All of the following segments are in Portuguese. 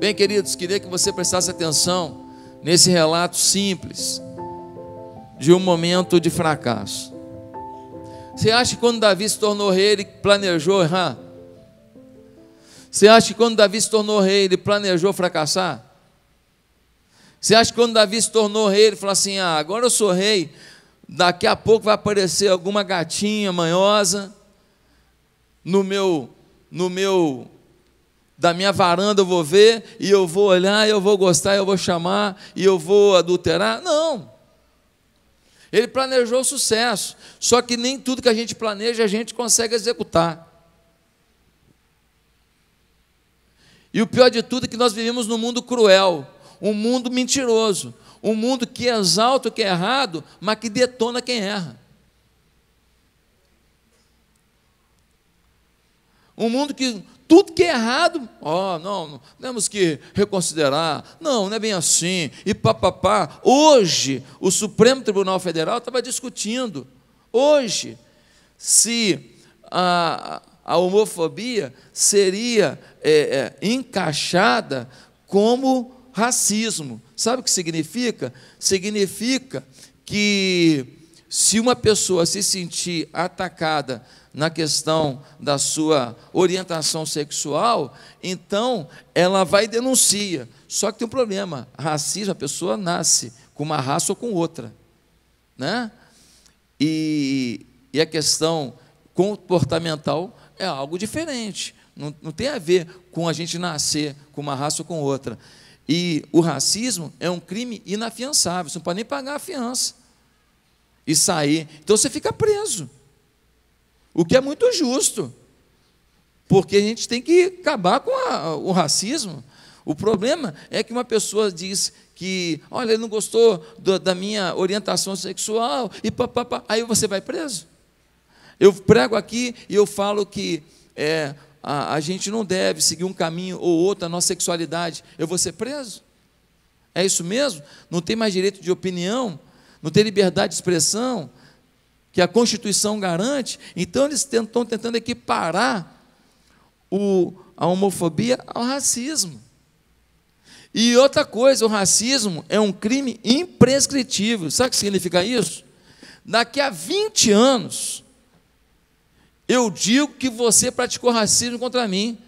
Bem, queridos, queria que você prestasse atenção nesse relato simples de um momento de fracasso. Você acha que quando Davi se tornou rei, ele planejou errar? Você acha que quando Davi se tornou rei, ele planejou fracassar? Você acha que quando Davi se tornou rei, ele falou assim: ah, agora eu sou rei, daqui a pouco vai aparecer alguma gatinha manhosa no meu, no meu da minha varanda eu vou ver, e eu vou olhar, eu vou gostar, eu vou chamar, e eu vou adulterar. Não. Ele planejou o sucesso, só que nem tudo que a gente planeja a gente consegue executar. E o pior de tudo é que nós vivemos num mundo cruel, um mundo mentiroso, um mundo que é exalta o que é errado, mas que detona quem erra. Um mundo que tudo que é errado, ó, oh, não, temos que reconsiderar, não, não é bem assim, e papapá. Hoje, o Supremo Tribunal Federal estava discutindo, hoje, se a, a homofobia seria é, é, encaixada como racismo. Sabe o que significa? Significa que se uma pessoa se sentir atacada na questão da sua orientação sexual, então ela vai e denuncia. Só que tem um problema: racismo, a pessoa nasce com uma raça ou com outra. Né? E, e a questão comportamental é algo diferente. Não, não tem a ver com a gente nascer com uma raça ou com outra. E o racismo é um crime inafiançável, você não pode nem pagar a fiança e sair. Então você fica preso. O que é muito justo, porque a gente tem que acabar com a, o racismo. O problema é que uma pessoa diz que, olha, ele não gostou do, da minha orientação sexual, e papapá, aí você vai preso. Eu prego aqui e eu falo que é, a, a, gente não deve seguir um caminho ou outro, a nossa sexualidade, eu vou ser preso. É isso mesmo? Não tem mais direito de opinião, não tem liberdade de expressão, que a Constituição garante, então eles estão tentando equiparar o, a homofobia ao racismo. E outra coisa, o racismo é um crime imprescritível. Sabe o que significa isso? Daqui a 20 anos, eu digo que você praticou racismo contra mim.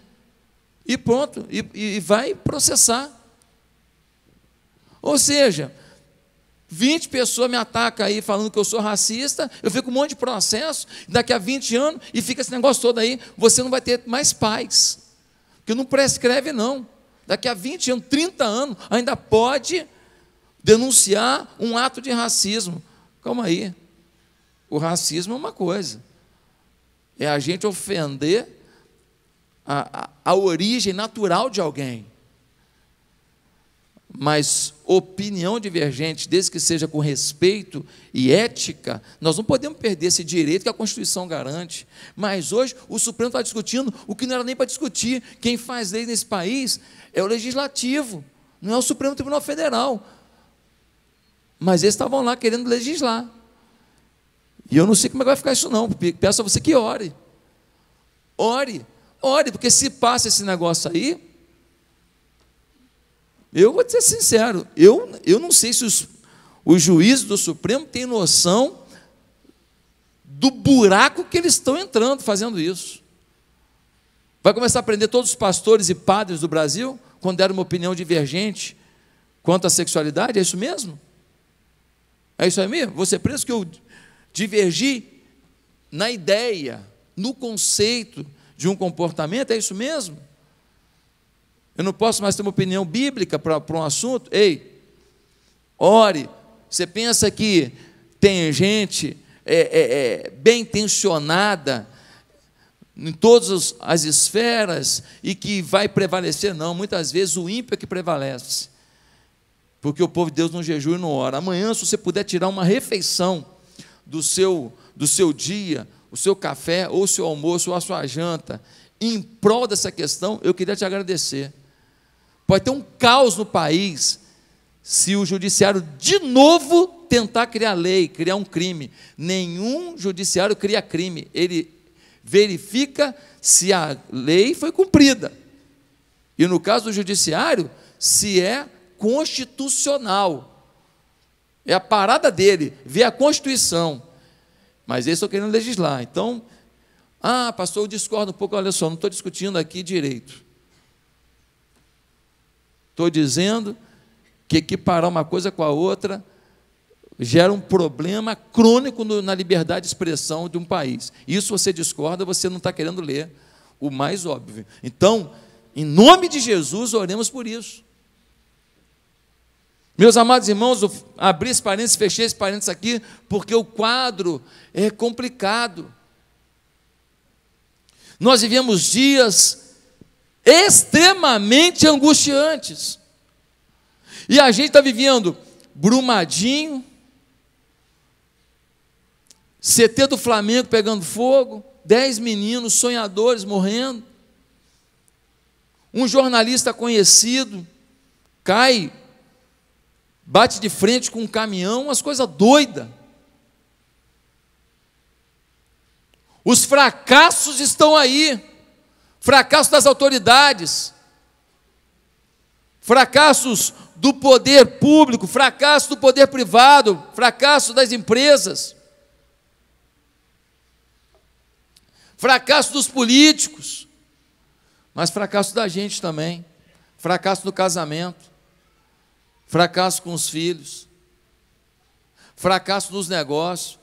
E pronto, e, e vai processar. Ou seja, 20 pessoas me atacam aí falando que eu sou racista, eu fico com um monte de processo, daqui a 20 anos, e fica esse negócio todo aí, você não vai ter mais paz. Porque não prescreve, não. Daqui a 20 anos, 30 anos, ainda pode denunciar um ato de racismo. Calma aí. O racismo é uma coisa. É a gente ofender a, a, a origem natural de alguém mas opinião divergente, desde que seja com respeito e ética, nós não podemos perder esse direito que a Constituição garante. Mas hoje o Supremo está discutindo o que não era nem para discutir. Quem faz lei nesse país é o Legislativo, não é o Supremo Tribunal Federal. Mas eles estavam lá querendo legislar. E eu não sei como é que vai ficar isso, não. Peço a você que ore. Ore, ore, porque se passa esse negócio aí, eu vou ser sincero, eu, eu não sei se os, os juízes do Supremo têm noção do buraco que eles estão entrando fazendo isso. Vai começar a prender todos os pastores e padres do Brasil quando deram uma opinião divergente quanto à sexualidade? É isso mesmo? É isso aí mesmo? Você preso que eu divergi na ideia, no conceito de um comportamento? É isso mesmo? Eu não posso mais ter uma opinião bíblica para, para um assunto. Ei, ore. Você pensa que tem gente é, é, é, bem intencionada em todas as esferas e que vai prevalecer? Não, muitas vezes o ímpio é que prevalece. Porque o povo de Deus não jejua e não ora. Amanhã, se você puder tirar uma refeição do seu, do seu dia, o seu café, ou o seu almoço, ou a sua janta, em prol dessa questão, eu queria te agradecer. Pode ter um caos no país se o judiciário de novo tentar criar lei, criar um crime. Nenhum judiciário cria crime. Ele verifica se a lei foi cumprida. E no caso do judiciário, se é constitucional. É a parada dele, ver a Constituição. Mas eles estão querendo legislar. Então, ah, pastor, eu discordo um pouco, olha só, não estou discutindo aqui direito. Estou dizendo que equiparar uma coisa com a outra gera um problema crônico no, na liberdade de expressão de um país. Isso você discorda, você não está querendo ler o mais óbvio. Então, em nome de Jesus, oremos por isso. Meus amados irmãos, eu abri esse parênteses, fechei esse parênteses aqui, porque o quadro é complicado. Nós vivemos dias extremamente angustiantes. E a gente está vivendo Brumadinho, CT do Flamengo pegando fogo, dez meninos sonhadores morrendo. Um jornalista conhecido cai, bate de frente com um caminhão, umas coisas doidas. Os fracassos estão aí fracasso das autoridades, fracassos do poder público, fracasso do poder privado, fracasso das empresas, fracasso dos políticos, mas fracasso da gente também, fracasso do casamento, fracasso com os filhos, fracasso nos negócios.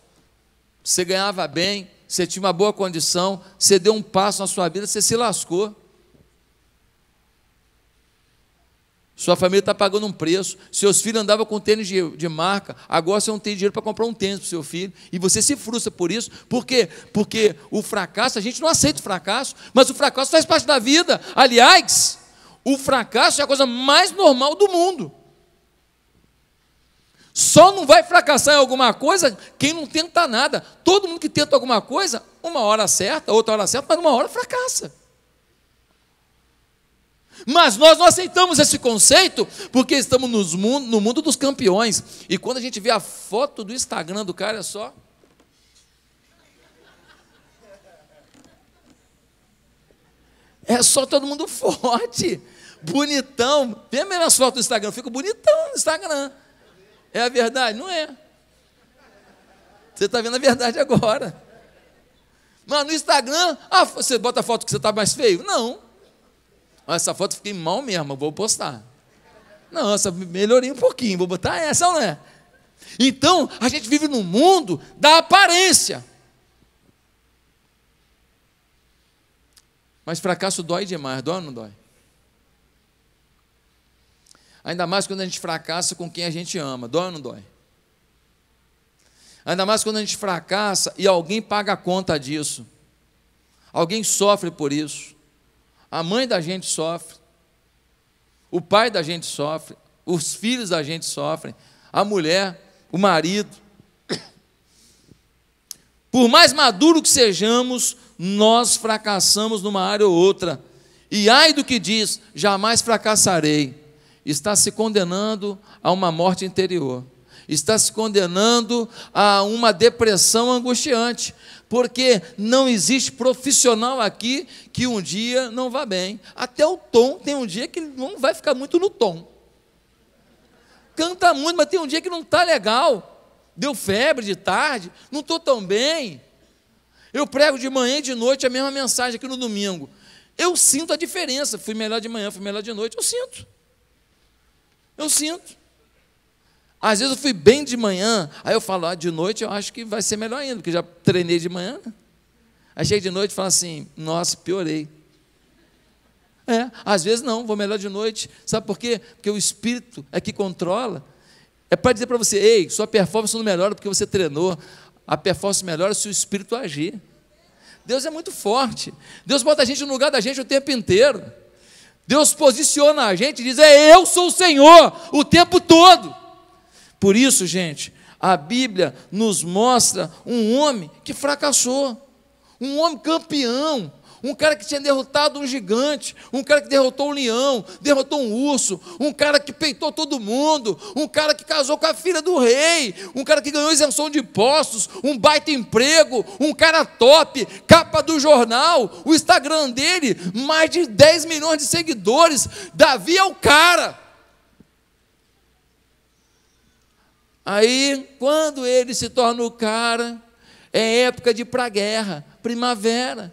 Você ganhava bem, você tinha uma boa condição, você deu um passo na sua vida, você se lascou. Sua família está pagando um preço, seus filhos andavam com tênis de, de marca, agora você não tem dinheiro para comprar um tênis para o seu filho, e você se frustra por isso, por quê? Porque o fracasso, a gente não aceita o fracasso, mas o fracasso faz parte da vida. Aliás, o fracasso é a coisa mais normal do mundo. Só não vai fracassar em alguma coisa quem não tenta nada. Todo mundo que tenta alguma coisa, uma hora certa, outra hora certa, mas uma hora fracassa. Mas nós não aceitamos esse conceito porque estamos nos mundo, no mundo dos campeões. E quando a gente vê a foto do Instagram do cara, é só. É só todo mundo forte, bonitão. Vê a minha foto do Instagram, eu fico bonitão no Instagram. É a verdade? Não é. Você está vendo a verdade agora. Mas no Instagram, ah, você bota a foto que você está mais feio? Não. Essa foto fiquei mal mesmo, vou postar. Não, essa melhorei um pouquinho, vou botar essa, não é? Então, a gente vive num mundo da aparência. Mas fracasso dói demais, dói ou não dói? Ainda mais quando a gente fracassa com quem a gente ama. Dói ou não dói? Ainda mais quando a gente fracassa e alguém paga a conta disso. Alguém sofre por isso. A mãe da gente sofre. O pai da gente sofre. Os filhos da gente sofrem. A mulher, o marido. Por mais maduro que sejamos, nós fracassamos numa área ou outra. E ai do que diz: jamais fracassarei está se condenando a uma morte interior, está se condenando a uma depressão angustiante, porque não existe profissional aqui que um dia não vá bem. Até o tom tem um dia que não vai ficar muito no tom. Canta muito, mas tem um dia que não está legal. Deu febre de tarde, não estou tão bem. Eu prego de manhã e de noite a mesma mensagem aqui no domingo. Eu sinto a diferença. Fui melhor de manhã, fui melhor de noite. Eu sinto. Eu sinto. Às vezes eu fui bem de manhã, aí eu falo, ah, de noite eu acho que vai ser melhor ainda, porque já treinei de manhã. Aí chega de noite e falo assim, nossa, piorei. É, às vezes não, vou melhor de noite. Sabe por quê? Porque o espírito é que controla. É para dizer para você, ei, sua performance não melhora porque você treinou. A performance melhora se o espírito agir. Deus é muito forte. Deus bota a gente no lugar da gente o tempo inteiro. Deus posiciona a gente e diz: É, eu sou o Senhor o tempo todo. Por isso, gente, a Bíblia nos mostra um homem que fracassou, um homem campeão, um cara que tinha derrotado um gigante, um cara que derrotou um leão, derrotou um urso, um cara que peitou todo mundo, um cara que casou com a filha do rei, um cara que ganhou isenção de impostos, um baita emprego, um cara top, capa do jornal, o Instagram dele, mais de 10 milhões de seguidores. Davi é o cara. Aí, quando ele se torna o cara, é época de ir para a guerra, primavera.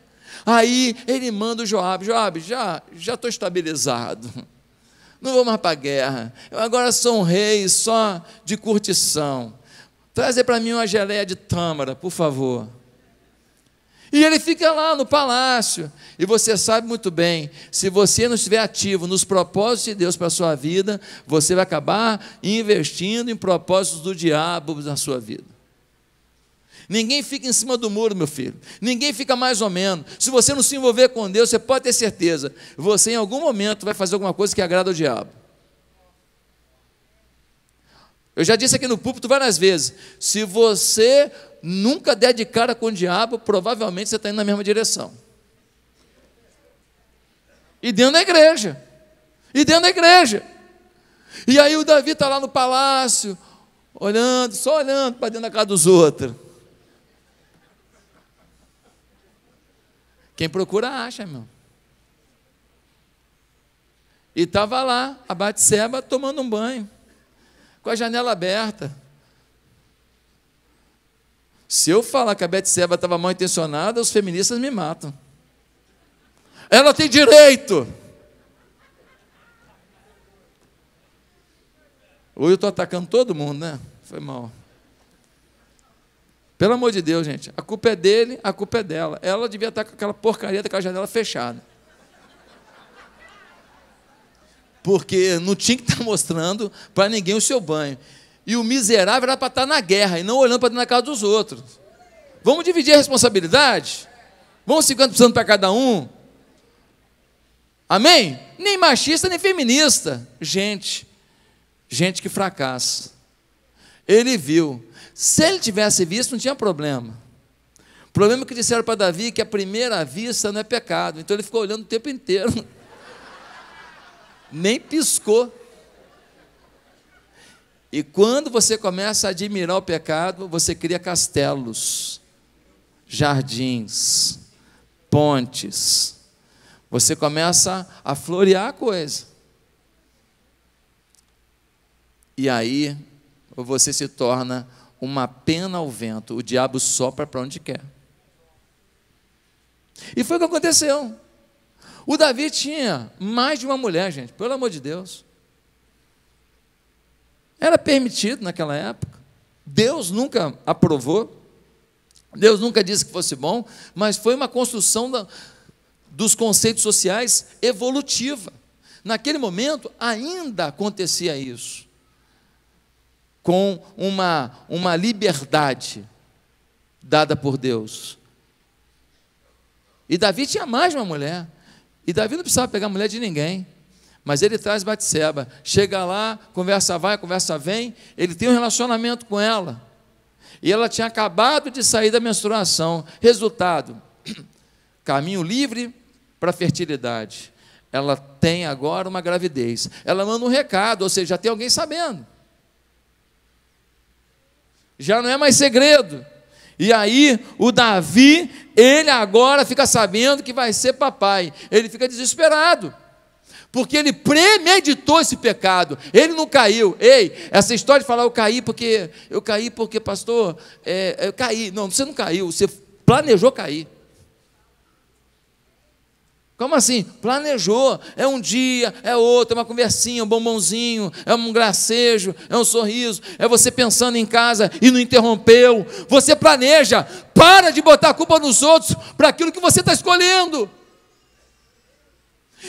Aí ele manda o Joabe, Joabe, já já estou estabilizado. Não vou mais para a guerra. Eu agora sou um rei só de curtição. Trazer para mim uma geleia de tâmara, por favor. E ele fica lá no palácio. E você sabe muito bem, se você não estiver ativo nos propósitos de Deus para a sua vida, você vai acabar investindo em propósitos do diabo na sua vida. Ninguém fica em cima do muro, meu filho. Ninguém fica mais ou menos. Se você não se envolver com Deus, você pode ter certeza, você em algum momento vai fazer alguma coisa que agrada ao diabo. Eu já disse aqui no púlpito várias vezes: se você nunca der de cara com o diabo, provavelmente você está indo na mesma direção. E dentro da igreja. E dentro da igreja. E aí o Davi está lá no palácio, olhando, só olhando para dentro da casa dos outros. Quem procura, acha, irmão. E estava lá, a Batseba, tomando um banho, com a janela aberta. Se eu falar que a Betseba estava mal intencionada, os feministas me matam. Ela tem direito. Hoje eu estou atacando todo mundo, né? Foi mal. Pelo amor de Deus, gente. A culpa é dele, a culpa é dela. Ela devia estar com aquela porcaria daquela janela fechada. Porque não tinha que estar mostrando para ninguém o seu banho. E o miserável era para estar na guerra e não olhando para dentro da casa dos outros. Vamos dividir a responsabilidade? Vamos 50% para cada um? Amém? Nem machista, nem feminista. Gente, gente que fracassa. Ele viu se ele tivesse visto, não tinha problema. O problema é que disseram para Davi que a primeira vista não é pecado. Então ele ficou olhando o tempo inteiro. Nem piscou. E quando você começa a admirar o pecado, você cria castelos, jardins, pontes. Você começa a florear a coisa. E aí você se torna uma pena ao vento, o diabo sopra para onde quer. E foi o que aconteceu. O Davi tinha mais de uma mulher, gente, pelo amor de Deus. Era permitido naquela época. Deus nunca aprovou. Deus nunca disse que fosse bom, mas foi uma construção da, dos conceitos sociais evolutiva. Naquele momento ainda acontecia isso com uma, uma liberdade dada por Deus. E Davi tinha mais uma mulher. E Davi não precisava pegar mulher de ninguém. Mas ele traz Batseba. Chega lá, conversa vai, conversa vem. Ele tem um relacionamento com ela. E ela tinha acabado de sair da menstruação. Resultado: caminho livre para a fertilidade. Ela tem agora uma gravidez. Ela manda um recado, ou seja, já tem alguém sabendo já não é mais segredo. E aí o Davi, ele agora fica sabendo que vai ser papai. Ele fica desesperado. Porque ele premeditou esse pecado, ele não caiu. Ei, essa história de falar eu caí porque eu caí porque pastor, é, eu caí. Não, você não caiu, você planejou cair. Como assim? Planejou. É um dia, é outro, é uma conversinha, um bombonzinho, é um gracejo, é um sorriso, é você pensando em casa e não interrompeu. Você planeja. Para de botar a culpa nos outros para aquilo que você está escolhendo.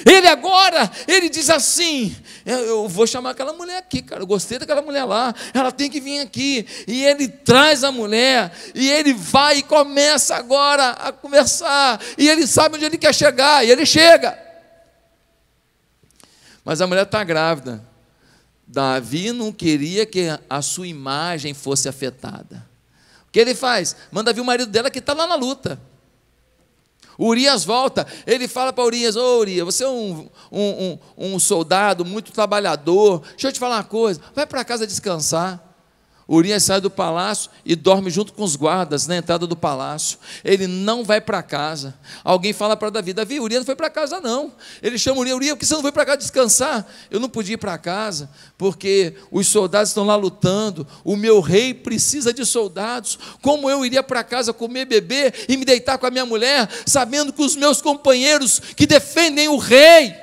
Ele agora, ele diz assim: é, eu vou chamar aquela mulher aqui, cara. Eu gostei daquela mulher lá, ela tem que vir aqui. E ele traz a mulher, e ele vai e começa agora a conversar. E ele sabe onde ele quer chegar, e ele chega. Mas a mulher está grávida. Davi não queria que a sua imagem fosse afetada. O que ele faz? Manda vir o marido dela que está lá na luta. Urias volta, ele fala para Urias: Ô oh, Urias, você é um, um, um, um soldado muito trabalhador, deixa eu te falar uma coisa, vai para casa descansar. Urias sai do palácio e dorme junto com os guardas na entrada do palácio. Ele não vai para casa. Alguém fala para Davi: Davi, Urias não foi para casa, não. Ele chama Urias: Urias, por que você não foi para casa descansar? Eu não podia ir para casa, porque os soldados estão lá lutando. O meu rei precisa de soldados. Como eu iria para casa comer, beber e me deitar com a minha mulher, sabendo que os meus companheiros que defendem o rei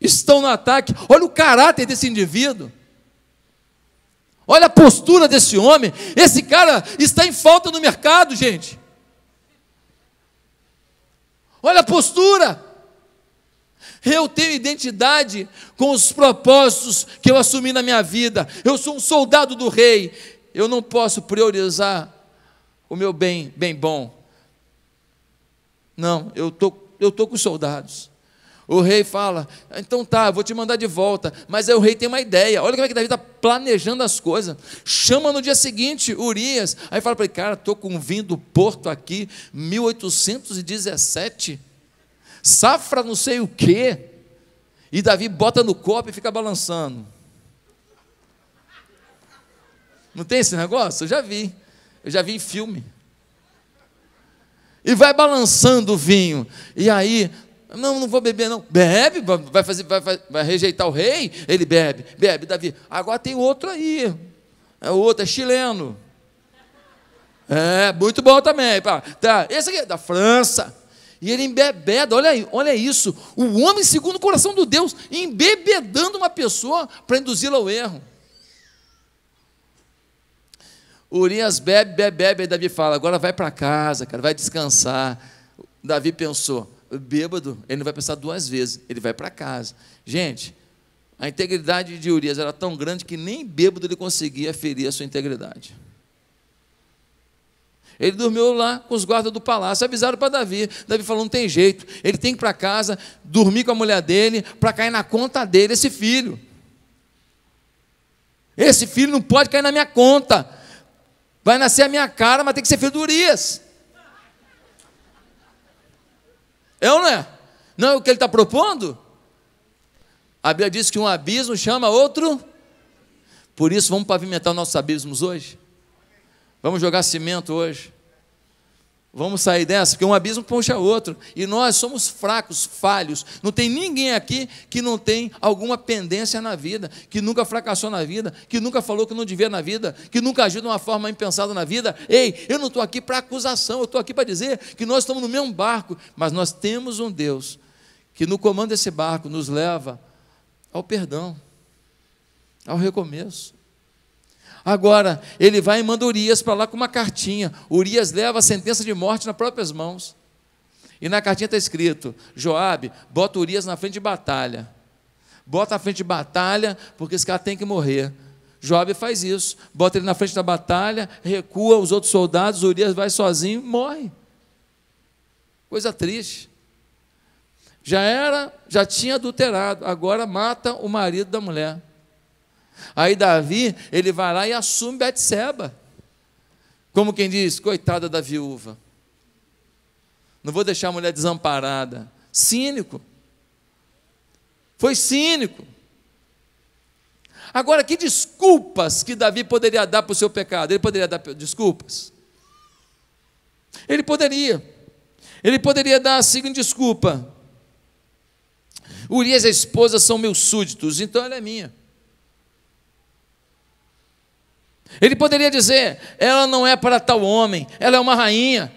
estão no ataque? Olha o caráter desse indivíduo. Olha a postura desse homem. Esse cara está em falta no mercado, gente. Olha a postura. Eu tenho identidade com os propósitos que eu assumi na minha vida. Eu sou um soldado do rei. Eu não posso priorizar o meu bem, bem bom. Não, eu tô, eu tô com soldados. O rei fala: então tá, vou te mandar de volta. Mas aí o rei tem uma ideia. Olha como é que Davi está planejando as coisas. Chama no dia seguinte Urias. Aí fala para ele: cara, estou com vinho do Porto aqui, 1817. Safra não sei o quê. E Davi bota no copo e fica balançando. Não tem esse negócio? Eu já vi. Eu já vi em filme e vai balançando o vinho. E aí não, não vou beber, não. Bebe, vai, fazer, vai, vai, vai rejeitar o rei? Ele bebe, bebe, Davi. Agora tem outro aí. É outro, é chileno. É, muito bom também. Tá, esse aqui é da França. E ele embebeda, olha, aí, olha isso. O homem segundo o coração do Deus, embebedando uma pessoa para induzi-la ao erro. Urias bebe, bebe, bebe. Aí Davi fala: agora vai para casa, cara, vai descansar. Davi pensou: bêbado, ele não vai pensar duas vezes, ele vai para casa. Gente, a integridade de Urias era tão grande que nem bêbado ele conseguia ferir a sua integridade. Ele dormiu lá com os guardas do palácio, avisaram para Davi. Davi falou: não tem jeito, ele tem que ir para casa, dormir com a mulher dele, para cair na conta dele esse filho. Esse filho não pode cair na minha conta. Vai nascer a minha cara, mas tem que ser filho de Urias. É ou não é? Não é o que ele está propondo? A Bíblia diz que um abismo chama outro. Por isso, vamos pavimentar nossos abismos hoje? Vamos jogar cimento hoje? Vamos sair dessa, porque um abismo puxa outro. E nós somos fracos, falhos. Não tem ninguém aqui que não tem alguma pendência na vida, que nunca fracassou na vida, que nunca falou que não devia na vida, que nunca agiu de uma forma impensada na vida. Ei, eu não estou aqui para acusação, eu estou aqui para dizer que nós estamos no mesmo barco, mas nós temos um Deus que no comando desse barco nos leva ao perdão, ao recomeço, Agora, ele vai e manda Urias para lá com uma cartinha. Urias leva a sentença de morte nas próprias mãos. E na cartinha está escrito: Joabe, bota Urias na frente de batalha. Bota na frente de batalha, porque esse cara tem que morrer. Joabe faz isso, bota ele na frente da batalha, recua os outros soldados, Urias vai sozinho, e morre. Coisa triste. Já era, já tinha adulterado, agora mata o marido da mulher. Aí Davi, ele vai lá e assume Betseba. Como quem diz, coitada da viúva. Não vou deixar a mulher desamparada. Cínico. Foi cínico. Agora, que desculpas que Davi poderia dar para o seu pecado? Ele poderia dar desculpas? Ele poderia. Ele poderia dar a seguinte desculpa: Urias e a esposa são meus súditos, então ela é minha. Ele poderia dizer: ela não é para tal homem, ela é uma rainha.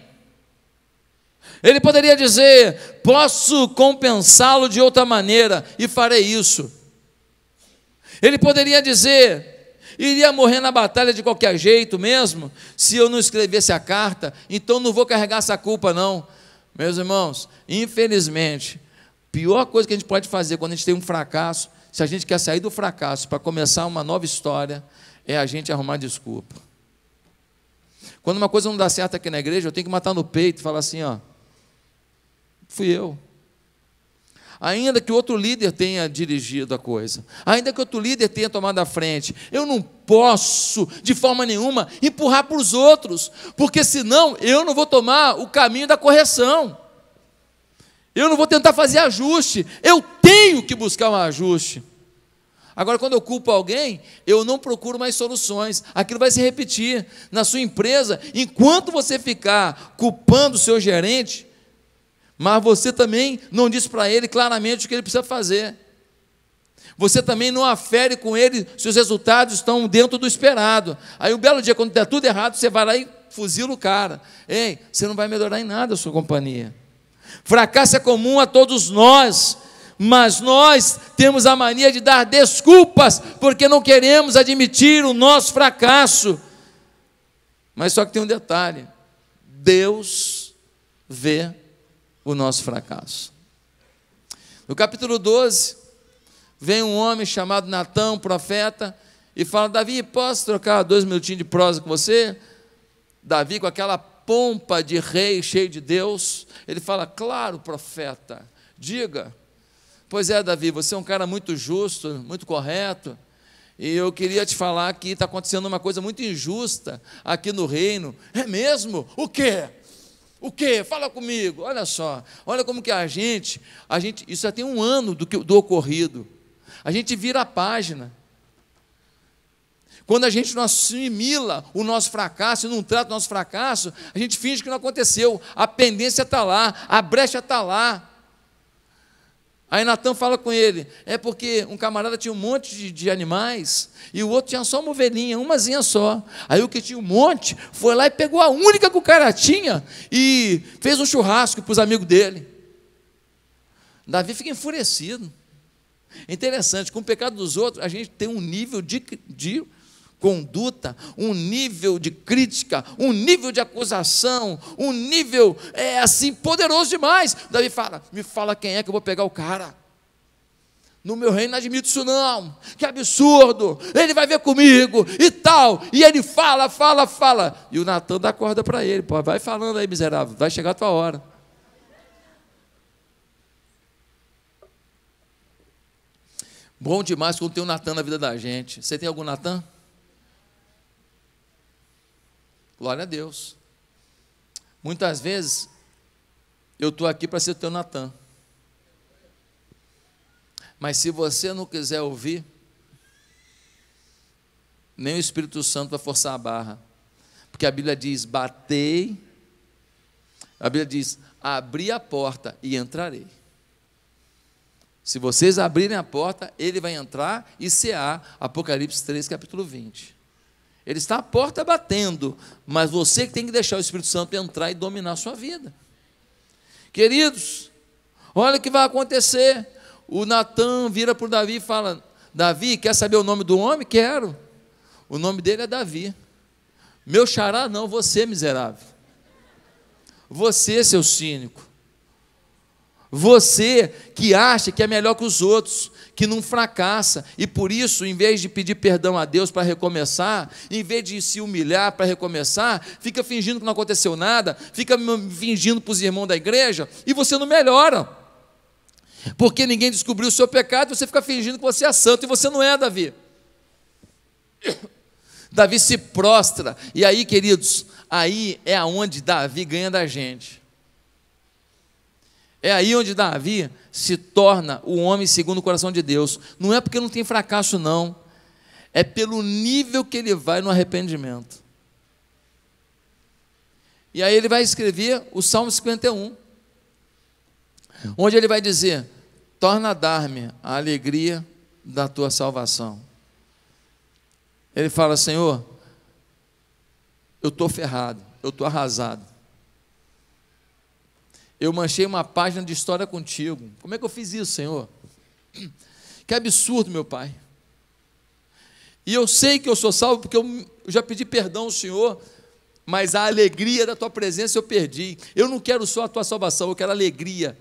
Ele poderia dizer: posso compensá-lo de outra maneira e farei isso. Ele poderia dizer: iria morrer na batalha de qualquer jeito mesmo, se eu não escrevesse a carta, então não vou carregar essa culpa, não. Meus irmãos, infelizmente, a pior coisa que a gente pode fazer quando a gente tem um fracasso, se a gente quer sair do fracasso para começar uma nova história, é a gente arrumar desculpa. Quando uma coisa não dá certo aqui na igreja, eu tenho que matar no peito e falar assim: ó, fui eu. Ainda que outro líder tenha dirigido a coisa, ainda que outro líder tenha tomado a frente, eu não posso, de forma nenhuma, empurrar para os outros, porque senão eu não vou tomar o caminho da correção, eu não vou tentar fazer ajuste, eu tenho que buscar um ajuste. Agora, quando eu culpo alguém, eu não procuro mais soluções. Aquilo vai se repetir. Na sua empresa, enquanto você ficar culpando o seu gerente, mas você também não diz para ele claramente o que ele precisa fazer. Você também não afere com ele se os resultados estão dentro do esperado. Aí um belo dia, quando der tudo errado, você vai lá e fuzila o cara. Ei, você não vai melhorar em nada a sua companhia. Fracasso é comum a todos nós mas nós temos a mania de dar desculpas porque não queremos admitir o nosso fracasso. Mas só que tem um detalhe: Deus vê o nosso fracasso. No capítulo 12, vem um homem chamado Natão, profeta, e fala: Davi, posso trocar dois minutinhos de prosa com você? Davi, com aquela pompa de rei cheio de Deus, ele fala: Claro, profeta, diga. Pois é, Davi, você é um cara muito justo, muito correto. E eu queria te falar que está acontecendo uma coisa muito injusta aqui no reino. É mesmo? O quê? O quê? Fala comigo. Olha só. Olha como que a gente, a gente, isso já tem um ano do, do ocorrido. A gente vira a página. Quando a gente não assimila o nosso fracasso e não trata o nosso fracasso, a gente finge que não aconteceu. A pendência está lá, a brecha está lá. Aí Natan fala com ele: é porque um camarada tinha um monte de, de, animais e o outro tinha só uma ovelhinha, umazinha só. Aí o que tinha um monte foi lá e pegou a única que o cara tinha e fez um churrasco para os amigos dele. Davi fica enfurecido. Interessante, com o pecado dos outros, a gente tem um nível de, de conduta, um nível de crítica, um nível de acusação, um nível é assim poderoso demais. Davi fala: "Me fala quem é que eu vou pegar o cara?" No meu reino não admito isso não. Que absurdo! Ele vai ver comigo e tal. E ele fala, fala, fala. E o Natan dá corda para ele, pô, vai falando aí, miserável, vai chegar a tua hora. Bom demais quando tem o um Natan na vida da gente. Você tem algum Natan? Glória a Deus. Muitas vezes eu estou aqui para ser teu Natan. Mas se você não quiser ouvir, nem o Espírito Santo vai forçar a barra. Porque a Bíblia diz: batei. A Bíblia diz: abri a porta e entrarei. Se vocês abrirem a porta, ele vai entrar e cear. Apocalipse 3, capítulo 20. Ele está à porta batendo, mas você que tem que deixar o Espírito Santo entrar e dominar a sua vida. Queridos, olha o que vai acontecer. O Natan vira para o Davi e fala: Davi, quer saber o nome do homem? Quero. O nome dele é Davi. Meu xará, não, você, miserável. Você, seu cínico. Você que acha que é melhor que os outros, que não fracassa, e por isso, em vez de pedir perdão a Deus para recomeçar, em vez de se humilhar para recomeçar, fica fingindo que não aconteceu nada, fica fingindo para os irmãos da igreja, e você não melhora. Porque ninguém descobriu o seu pecado, você fica fingindo que você é santo, e você não é, Davi. Davi se prostra, e aí, queridos, aí é aonde Davi ganha da gente. É aí onde Davi se torna o homem segundo o coração de Deus. Não é porque não tem fracasso, não. É pelo nível que ele vai no arrependimento. E aí ele vai escrever o Salmo 51, onde ele vai dizer: Torna a dar-me a alegria da tua salvação. Ele fala: Senhor, eu estou ferrado, eu estou arrasado eu manchei uma página de história contigo. Como é que eu fiz isso, Senhor? Que absurdo, meu Pai. E eu sei que eu sou salvo porque eu já pedi perdão ao Senhor, mas a alegria da tua presença eu perdi. Eu não quero só a tua salvação, eu quero a alegria,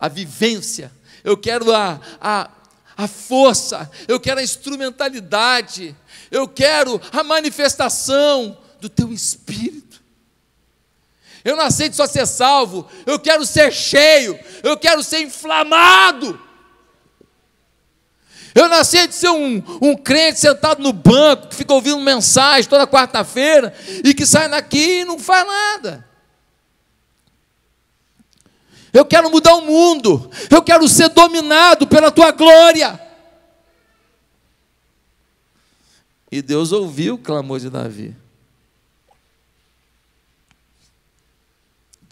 a vivência, eu quero a, a, a força, eu quero a instrumentalidade, eu quero a manifestação do teu espírito. Eu não aceito só ser salvo, eu quero ser cheio, eu quero ser inflamado. Eu não aceito ser um, um crente sentado no banco, que fica ouvindo mensagem toda quarta-feira e que sai daqui e não faz nada. Eu quero mudar o mundo, eu quero ser dominado pela tua glória. E Deus ouviu o clamor de Davi.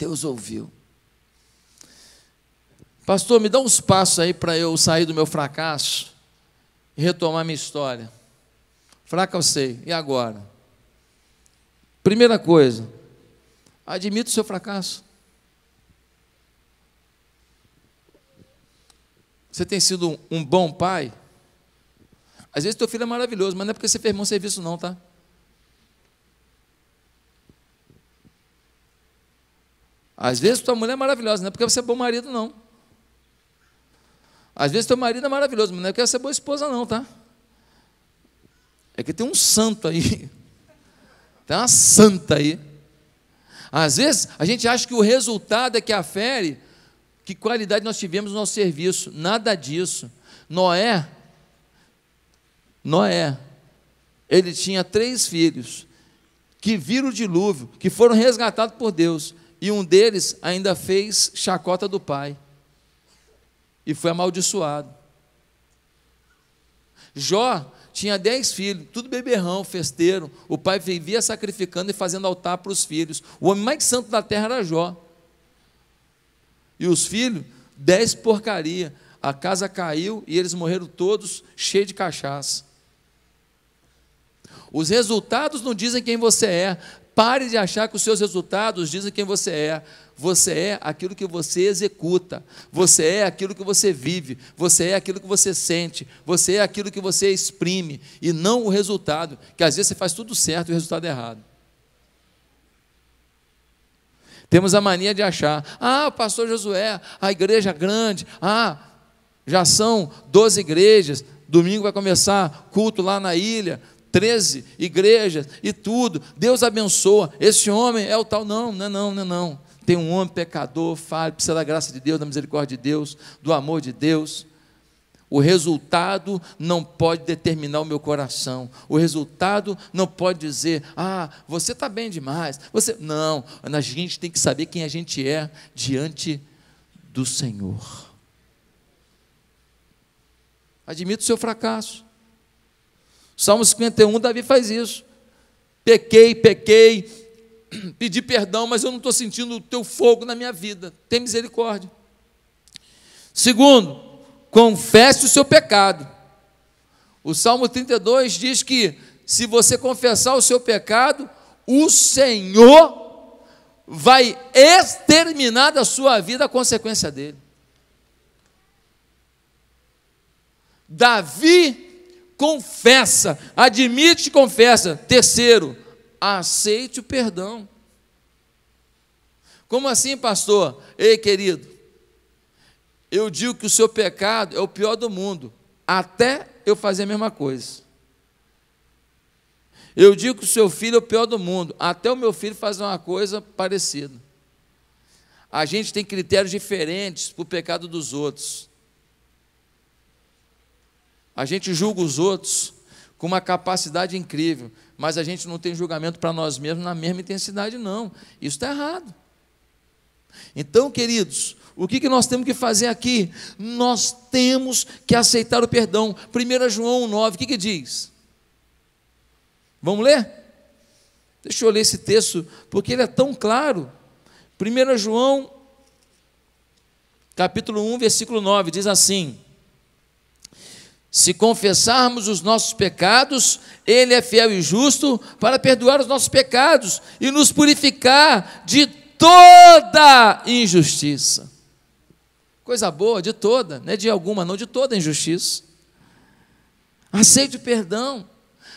Deus ouviu. Pastor, me dá uns passos aí para eu sair do meu fracasso e retomar minha história. Fraca eu sei, e agora? Primeira coisa, admita o seu fracasso. Você tem sido um bom pai? Às vezes teu filho é maravilhoso, mas não é porque você fez um serviço, não, tá? Às vezes tua mulher é maravilhosa, não é porque você é bom marido, não. Às vezes teu marido é maravilhoso, mas não é porque você é boa esposa, não, tá? É que tem um santo aí. Tem uma santa aí. Às vezes a gente acha que o resultado é que afere que qualidade nós tivemos no nosso serviço. Nada disso. Noé, Noé, ele tinha três filhos que viram o dilúvio, que foram resgatados por Deus. E um deles ainda fez chacota do pai e foi amaldiçoado. Jó tinha dez filhos, tudo beberrão, festeiro. O pai vivia sacrificando e fazendo altar para os filhos. O homem mais santo da terra era Jó. E os filhos, dez porcaria. A casa caiu e eles morreram todos cheios de cachaça. Os resultados não dizem quem você é, Pare de achar que os seus resultados dizem quem você é. Você é aquilo que você executa, você é aquilo que você vive, você é aquilo que você sente, você é aquilo que você exprime, e não o resultado, que às vezes você faz tudo certo e o resultado é errado. Temos a mania de achar, ah, o pastor Josué, a igreja grande, ah, já são 12 igrejas, domingo vai começar culto lá na ilha, 13 igrejas e tudo. Deus abençoa. Esse homem é o tal. Não, não é não, não é não. Tem um homem pecador, falho, precisa da graça de Deus, da misericórdia de Deus, do amor de Deus. O resultado não pode determinar o meu coração. O resultado não pode dizer, ah, você está bem demais. Você não. A gente tem que saber quem a gente é diante do Senhor. Admita o seu fracasso. Salmo 51, Davi faz isso. Pequei, pequei, pedi perdão, mas eu não estou sentindo o teu fogo na minha vida. Tem misericórdia. Segundo, confesse o seu pecado. O Salmo 32 diz que se você confessar o seu pecado, o Senhor vai exterminar da sua vida a consequência dele. Davi confessa, admite e confessa. Terceiro, aceite o perdão. Como assim, pastor? Ei, querido, eu digo que o seu pecado é o pior do mundo, até eu fazer a mesma coisa. Eu digo que o seu filho é o pior do mundo, até o meu filho fazer uma coisa parecida. A gente tem critérios diferentes para o pecado dos outros. A gente julga os outros com uma capacidade incrível, mas a gente não tem julgamento para nós mesmos na mesma intensidade, não. Isso está errado. Então, queridos, o que, que nós temos que fazer aqui? Nós temos que aceitar o perdão. 1 João 9, o que, que diz? Vamos ler? Deixa eu ler esse texto, porque ele é tão claro. 1 João, capítulo 1, versículo 9, diz assim: se confessarmos os nossos pecados, Ele é fiel e justo para perdoar os nossos pecados e nos purificar de toda injustiça. Coisa boa, de toda, não é de alguma, não, de toda injustiça. Aceite o perdão.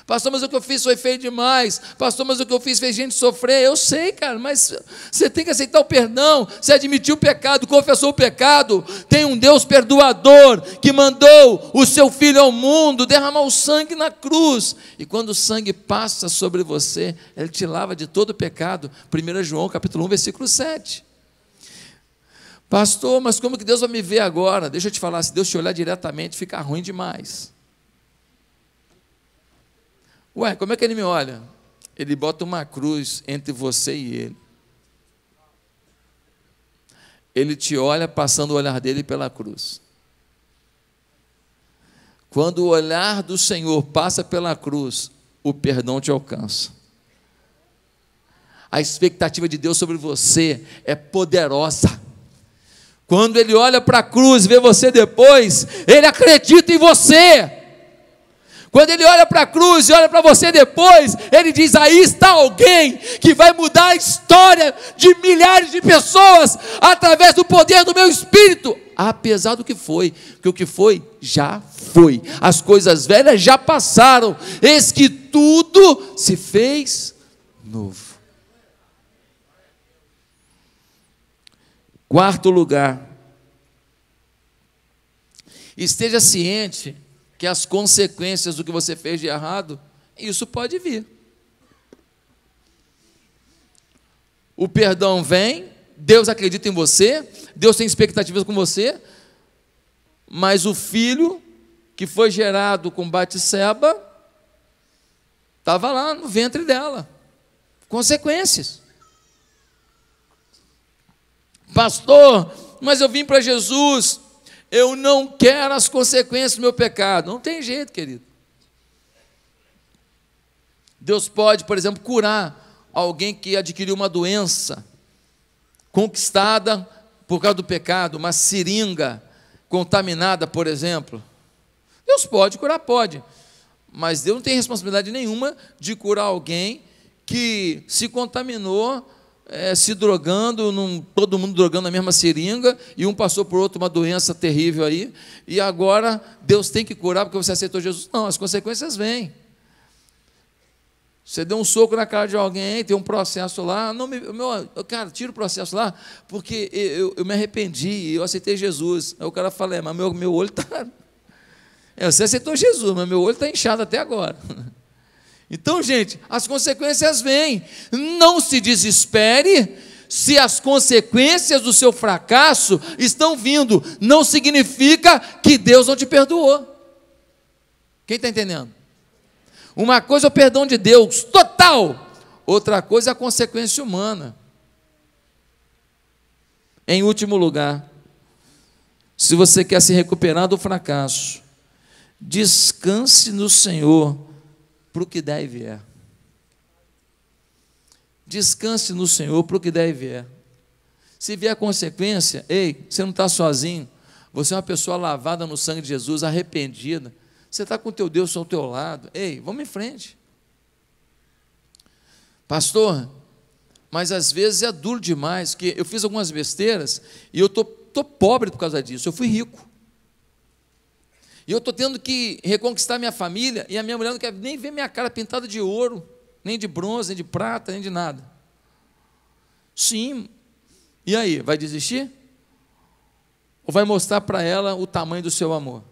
Pastor, mas o que eu fiz foi feio demais. Pastor, mas o que eu fiz fez gente sofrer. Eu sei, cara, mas você tem que aceitar o perdão. Você admitiu o pecado, confessou o pecado. Tem um Deus perdoador que mandou o seu filho ao mundo derramar o sangue na cruz. E quando o sangue passa sobre você, ele te lava de todo o pecado. 1 João capítulo 1, versículo 7. Pastor, mas como que Deus vai me ver agora? Deixa eu te falar, se Deus te olhar diretamente, fica ruim demais. Ué, como é que ele me olha? Ele bota uma cruz entre você e ele. Ele te olha passando o olhar dele pela cruz. Quando o olhar do Senhor passa pela cruz, o perdão te alcança. A expectativa de Deus sobre você é poderosa. Quando ele olha para a cruz e vê você depois, ele acredita em você. Quando ele olha para a cruz e olha para você depois, ele diz: Aí está alguém que vai mudar a história de milhares de pessoas através do poder do meu espírito, apesar do que foi, que o que foi já foi, as coisas velhas já passaram, eis que tudo se fez novo. Quarto lugar, esteja ciente que as consequências do que você fez de errado, isso pode vir. O perdão vem, Deus acredita em você, Deus tem expectativas com você, mas o filho que foi gerado com Batseba estava lá no ventre dela. Consequências. Pastor, mas eu vim para Jesus eu não quero as consequências do meu pecado. Não tem jeito, querido. Deus pode, por exemplo, curar alguém que adquiriu uma doença conquistada por causa do pecado, uma seringa contaminada, por exemplo. Deus pode curar, pode. Mas Deus não tem responsabilidade nenhuma de curar alguém que se contaminou é, se drogando, num, todo mundo drogando na mesma seringa, e um passou por outro uma doença terrível aí, e agora Deus tem que curar porque você aceitou Jesus. Não, as consequências vêm. Você deu um soco na cara de alguém, tem um processo lá. Não me, meu, cara, tira o processo lá, porque eu, eu me arrependi, eu aceitei Jesus. Aí o cara fala, é, mas meu, meu olho está. É, você aceitou Jesus, mas meu olho está inchado até agora. Então, gente, as consequências vêm. Não se desespere se as consequências do seu fracasso estão vindo. Não significa que Deus não te perdoou. Quem está entendendo? Uma coisa é o perdão de Deus, total. Outra coisa é a consequência humana. Em último lugar, se você quer se recuperar do fracasso, descanse no Senhor para o que der e vier. É. Descanse no Senhor para o que der e vier. É. Se vier consequência, ei, você não está sozinho. Você é uma pessoa lavada no sangue de Jesus, arrependida. Você está com teu Deus ao teu lado. Ei, vamos em frente. Pastor, mas às vezes é duro demais, que eu fiz algumas besteiras e eu estou tô, tô pobre por causa disso. Eu fui rico. E eu estou tendo que reconquistar minha família, e a minha mulher não quer nem ver minha cara pintada de ouro, nem de bronze, nem de prata, nem de nada. Sim. E aí, vai desistir? Ou vai mostrar para ela o tamanho do seu amor?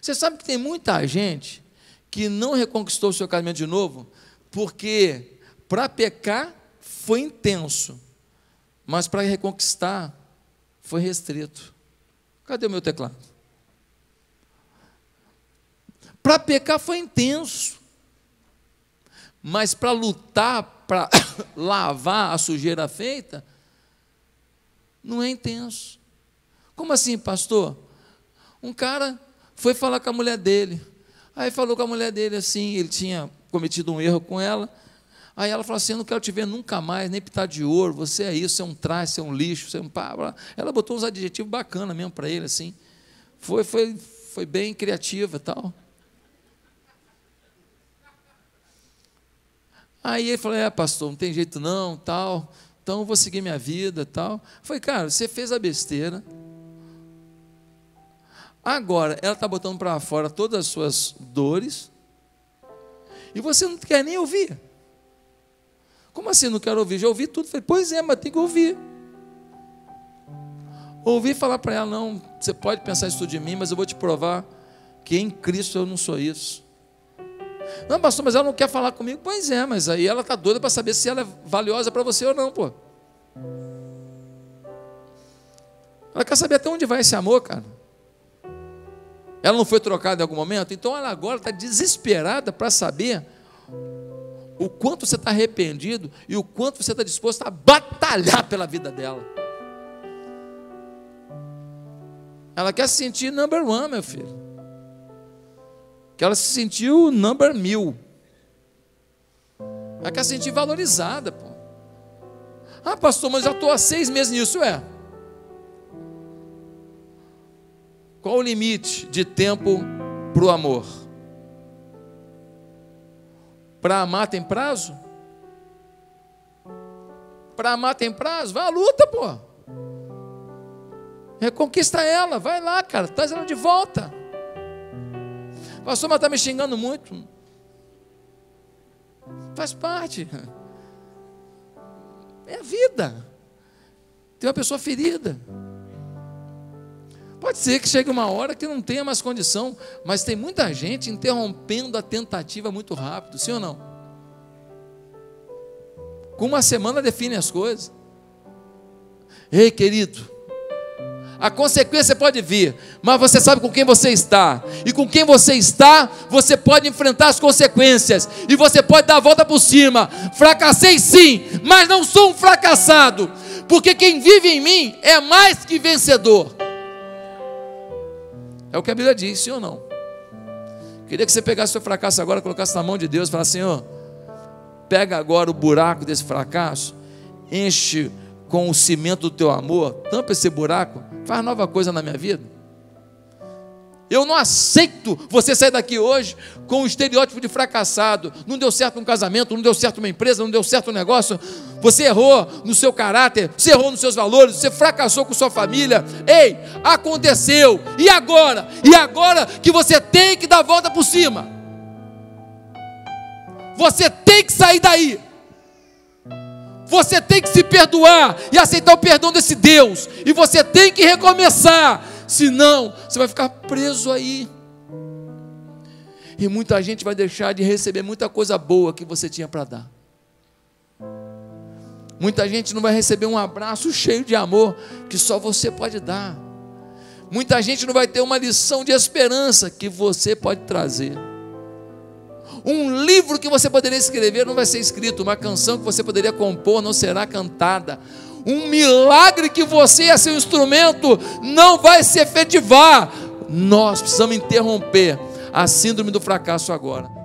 Você sabe que tem muita gente que não reconquistou o seu casamento de novo, porque para pecar foi intenso, mas para reconquistar foi restrito. Cadê o meu teclado? Para pecar foi intenso. Mas para lutar, para lavar a sujeira feita, não é intenso. Como assim, pastor? Um cara foi falar com a mulher dele. Aí falou com a mulher dele assim, ele tinha cometido um erro com ela. Aí ela falou assim: Eu não quero te ver nunca mais, nem pitar de ouro, você é isso, você é um trás, você é um lixo, você é um pá. Ela botou uns adjetivos bacanas mesmo para ele, assim. Foi, foi, foi bem criativa e tal. Aí ele falou: É, pastor, não tem jeito não, tal. Então eu vou seguir minha vida tal. Foi, cara, você fez a besteira. Agora, ela está botando para fora todas as suas dores. E você não quer nem ouvir. Como assim não quero ouvir? Já ouvi tudo. Falei, pois é, mas tem que ouvir. Ouvi falar para ela, não, você pode pensar isso de mim, mas eu vou te provar que em Cristo eu não sou isso. Não, pastor, mas ela não quer falar comigo. Pois é, mas aí ela está doida para saber se ela é valiosa para você ou não, pô. Ela quer saber até onde vai esse amor, cara. Ela não foi trocada em algum momento, então ela agora está desesperada para saber o quanto você está arrependido e o quanto você está disposto a batalhar pela vida dela. Ela quer se sentir number one, meu filho. Que ela se sentiu number mil. Ela quer se sentir valorizada, pô. Ah, pastor, mas já estou há seis meses nisso, é. Qual o limite de tempo para o amor? Para amar tem prazo? Para amar tem prazo? Vai à luta, pô. Reconquista ela, vai lá, cara, traz ela de volta. Pastor, mas está me xingando muito. Faz parte. É a vida. Tem uma pessoa ferida. Pode ser que chegue uma hora que não tenha mais condição, mas tem muita gente interrompendo a tentativa muito rápido, sim ou não? Com uma semana define as coisas. Ei, querido, a consequência pode vir, mas você sabe com quem você está. E com quem você está, você pode enfrentar as consequências. E você pode dar a volta por cima. Fracassei sim, mas não sou um fracassado. Porque quem vive em mim é mais que vencedor. É o que a Bíblia diz, sim ou não? Queria que você pegasse o seu fracasso agora, colocasse na mão de Deus e falasse: Senhor, pega agora o buraco desse fracasso, enche com o cimento do teu amor, tampa esse buraco, faz nova coisa na minha vida. Eu não aceito você sair daqui hoje com o estereótipo de fracassado. Não deu certo um casamento, não deu certo uma empresa, não deu certo um negócio. Você errou no seu caráter, você errou nos seus valores, você fracassou com sua família. Ei, aconteceu. E agora? E agora que você tem que dar a volta por cima. Você tem que sair daí. Você tem que se perdoar e aceitar o perdão desse Deus. E você tem que recomeçar Senão, você vai ficar preso aí. E muita gente vai deixar de receber muita coisa boa que você tinha para dar. Muita gente não vai receber um abraço cheio de amor que só você pode dar. Muita gente não vai ter uma lição de esperança que você pode trazer. Um livro que você poderia escrever não vai ser escrito, uma canção que você poderia compor não será cantada um milagre que você é seu instrumento não vai se efetivar. Nós precisamos interromper a síndrome do fracasso agora.